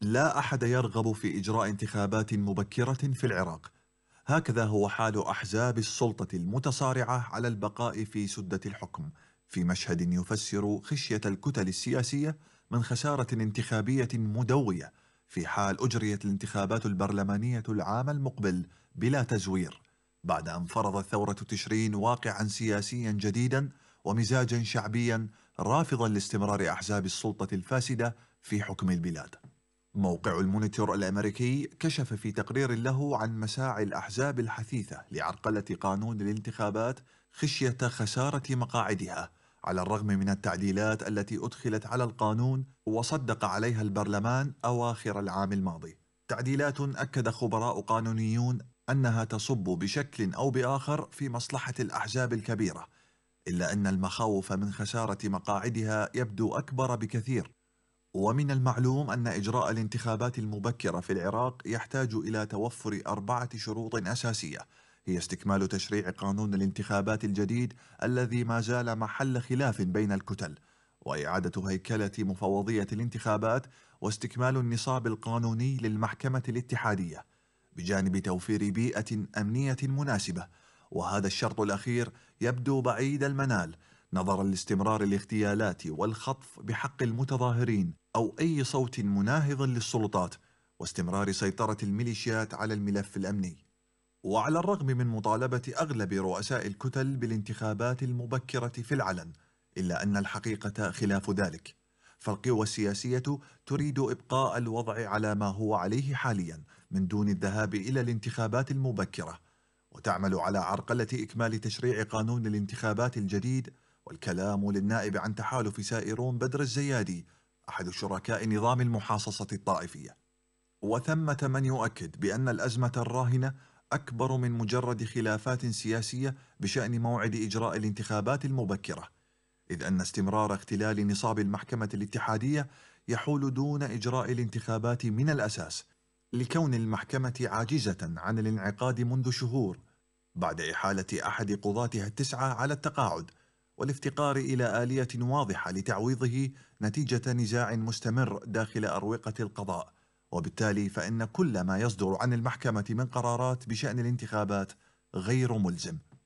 لا أحد يرغب في إجراء انتخابات مبكرة في العراق هكذا هو حال أحزاب السلطة المتصارعة على البقاء في سدة الحكم في مشهد يفسر خشية الكتل السياسية من خسارة انتخابية مدوية في حال أجريت الانتخابات البرلمانية العام المقبل بلا تزوير بعد أن فرضت ثورة تشرين واقعا سياسيا جديدا ومزاجا شعبيا رافضا لاستمرار أحزاب السلطة الفاسدة في حكم البلاد موقع المونيتور الأمريكي كشف في تقرير له عن مساعي الأحزاب الحثيثة لعرقلة قانون الانتخابات خشية خسارة مقاعدها على الرغم من التعديلات التي أدخلت على القانون وصدق عليها البرلمان أواخر العام الماضي تعديلات أكد خبراء قانونيون أنها تصب بشكل أو بآخر في مصلحة الأحزاب الكبيرة إلا أن المخاوف من خسارة مقاعدها يبدو أكبر بكثير ومن المعلوم أن إجراء الانتخابات المبكرة في العراق يحتاج إلى توفر أربعة شروط أساسية هي استكمال تشريع قانون الانتخابات الجديد الذي ما زال محل خلاف بين الكتل وإعادة هيكلة مفوضية الانتخابات واستكمال النصاب القانوني للمحكمة الاتحادية بجانب توفير بيئة أمنية مناسبة وهذا الشرط الأخير يبدو بعيد المنال نظرا لاستمرار الاغتيالات والخطف بحق المتظاهرين أو أي صوت مناهض للسلطات واستمرار سيطرة الميليشيات على الملف الأمني وعلى الرغم من مطالبة أغلب رؤساء الكتل بالانتخابات المبكرة في العلن إلا أن الحقيقة خلاف ذلك فالقوى السياسية تريد إبقاء الوضع على ما هو عليه حاليا من دون الذهاب إلى الانتخابات المبكرة وتعمل على عرقلة إكمال تشريع قانون الانتخابات الجديد والكلام للنائب عن تحالف سائرون بدر الزيادي أحد شركاء نظام المحاصصة الطائفية وثمة من يؤكد بأن الأزمة الراهنة أكبر من مجرد خلافات سياسية بشأن موعد إجراء الانتخابات المبكرة إذ أن استمرار اختلال نصاب المحكمة الاتحادية يحول دون إجراء الانتخابات من الأساس لكون المحكمة عاجزة عن الانعقاد منذ شهور بعد إحالة أحد قضاتها التسعة على التقاعد والافتقار الى اليه واضحه لتعويضه نتيجه نزاع مستمر داخل اروقه القضاء وبالتالي فان كل ما يصدر عن المحكمه من قرارات بشان الانتخابات غير ملزم